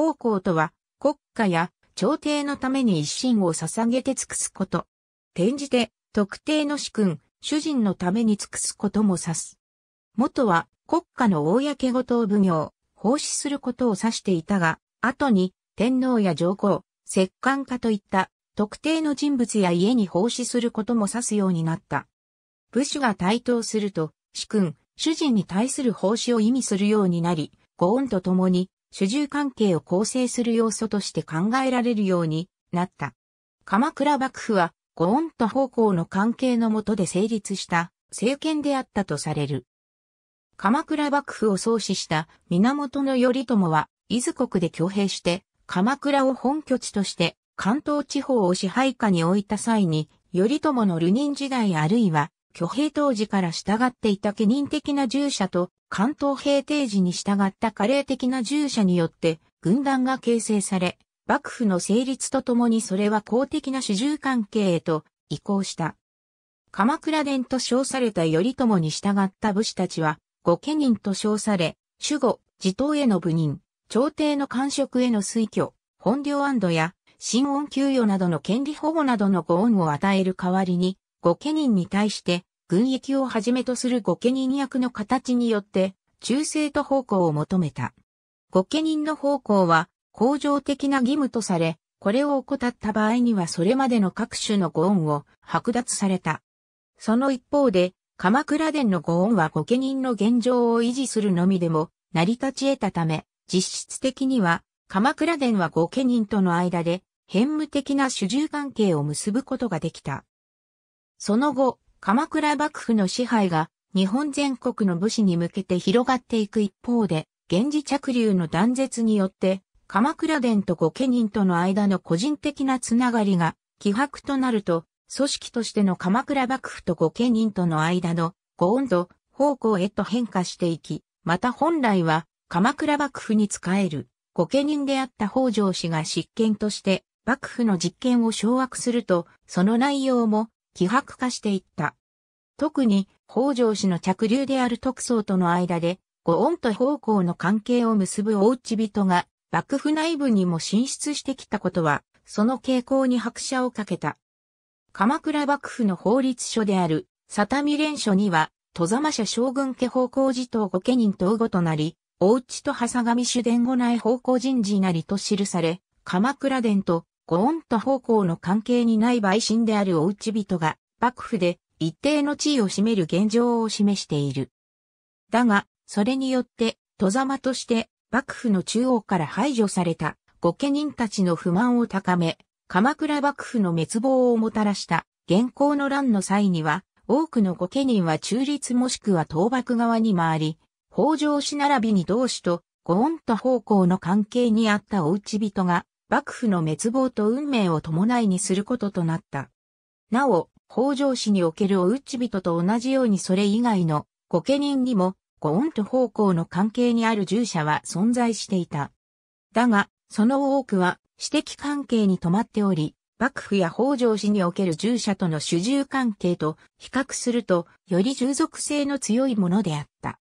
奉公とは、国家や朝廷のために一心を捧げて尽くすこと。転じて、特定の主君、主人のために尽くすことも指す。元は、国家の公事を奉行、奉仕することを指していたが、後に、天皇や上皇、摂関家といった、特定の人物や家に奉仕することも指すようになった。武士が台頭すると、主君、主人に対する奉仕を意味するようになり、ご恩と共に、主従関係を構成する要素として考えられるようになった。鎌倉幕府は、ご恩と奉公の関係のもとで成立した政権であったとされる。鎌倉幕府を創始した源頼朝は、伊豆国で挙兵して、鎌倉を本拠地として関東地方を支配下に置いた際に、頼朝の流人時代あるいは、挙兵当時から従っていた家人的な従者と関東平定時に従った加齢的な従者によって軍団が形成され、幕府の成立とともにそれは公的な主従関係へと移行した。鎌倉殿と称された頼朝に従った武士たちは、御家人と称され、守護、地頭への部任、朝廷の官職への推挙、本領安や、新恩給与などの権利保護などのご恩を与える代わりに、御家人に対して、軍役をはじめとする御家人役の形によって、忠誠と奉公を求めた。御家人の奉公は、恒常的な義務とされ、これを怠った場合にはそれまでの各種の御恩を剥奪された。その一方で、鎌倉殿の御恩は御家人の現状を維持するのみでも成り立ち得たため、実質的には、鎌倉殿は御家人との間で、変無的な主従関係を結ぶことができた。その後、鎌倉幕府の支配が日本全国の武士に向けて広がっていく一方で、源氏着流の断絶によって、鎌倉殿と御家人との間の個人的なつながりが希薄となると、組織としての鎌倉幕府と御家人との間のご温度、方向へと変化していき、また本来は鎌倉幕府に仕える御家人であった北条氏が執権として幕府の実権を掌握すると、その内容も希薄化していった。特に北条氏の着流である徳宗との間で、御恩と奉公の関係を結ぶ大内人が、幕府内部にも進出してきたことは、その傾向に拍車をかけた。鎌倉幕府の法律書である、佐見連書には、戸ざま社将軍家奉公寺等御家人等ごとなり、大内と長谷上主伝後内奉公人事なりと記され、鎌倉殿とー恩と奉公の関係にない陪臣であるお内人が、幕府で一定の地位を占める現状を示している。だが、それによって、戸様として、幕府の中央から排除された、御家人たちの不満を高め、鎌倉幕府の滅亡をもたらした、現行の乱の際には、多くの御家人は中立もしくは倒幕側に回り、北条氏並びに同志と、御恩と奉公の関係にあったお内人が、幕府の滅亡と運命を伴いにすることとなった。なお、北条氏におけるおうち人と同じようにそれ以外の御家人にも、御恩と奉公の関係にある従者は存在していた。だが、その多くは、私的関係に止まっており、幕府や北条氏における従者との主従関係と比較すると、より従属性の強いものであった。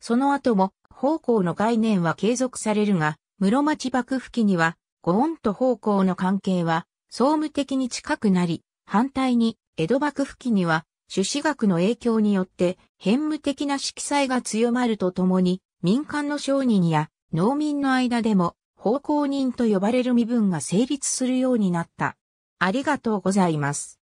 その後も、奉公の概念は継続されるが、室町幕府期には、御恩と奉公の関係は、総務的に近くなり、反対に、江戸幕府期には、朱子学の影響によって、偏務的な色彩が強まるとともに、民間の商人や農民の間でも、奉公人と呼ばれる身分が成立するようになった。ありがとうございます。